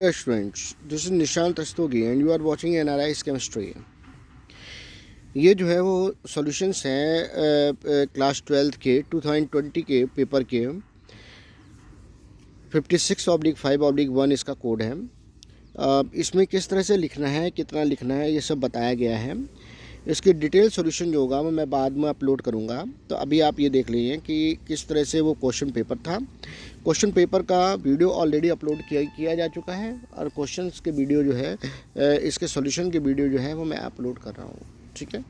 Dear students, this is Nishant Rastogi and you are watching NRI's Chemistry. ये जो है वो सॉल्यूशंस हैं क्लास ट्वेल्थ के 2020 के पेपर के 56 six oblique five oblique one इसका कोड है इसमें किस तरह से लिखना है कितना लिखना है ये सब बताया गया है इसके डिटेल सॉल्यूशन जो होगा वो मैं बाद में अपलोड करूँगा तो अभी आप ये देख लीजिए कि किस तरह से वो क्वेश्चन पेपर था क्वेश्चन पेपर का वीडियो ऑलरेडी अपलोड किया किया जा चुका है और क्वेश्चंस के वीडियो जो है इसके सॉल्यूशन के वीडियो जो है वो मैं अपलोड कर रहा हूँ ठीक है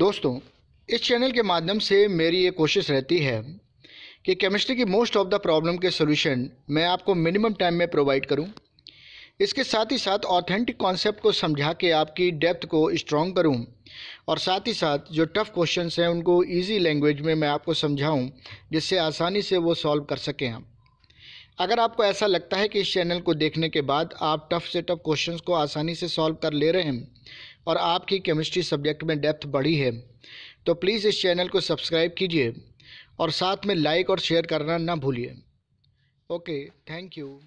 दोस्तों इस चैनल के माध्यम से मेरी ये कोशिश रहती है कि केमिस्ट्री की मोस्ट ऑफ द प्रॉब्लम के सोल्यूशन मैं आपको मिनिमम टाइम में प्रोवाइड करूँ इसके साथ ही साथ ऑथेंटिक कॉन्सेप्ट को समझा के आपकी डेप्थ को स्ट्रॉन्ग करूं और साथ ही साथ जो टफ़ क्वेश्चंस हैं उनको इजी लैंग्वेज में मैं आपको समझाऊं जिससे आसानी से वो सॉल्व कर सकें आप अगर आपको ऐसा लगता है कि इस चैनल को देखने के बाद आप टफ़ से टफ़ क्वेश्चन को आसानी से सॉल्व कर ले रहे हैं और आपकी केमिस्ट्री सब्जेक्ट में डेप्थ बढ़ी है तो प्लीज़ इस चैनल को सब्सक्राइब कीजिए और साथ में लाइक और शेयर करना ना भूलिए ओके थैंक यू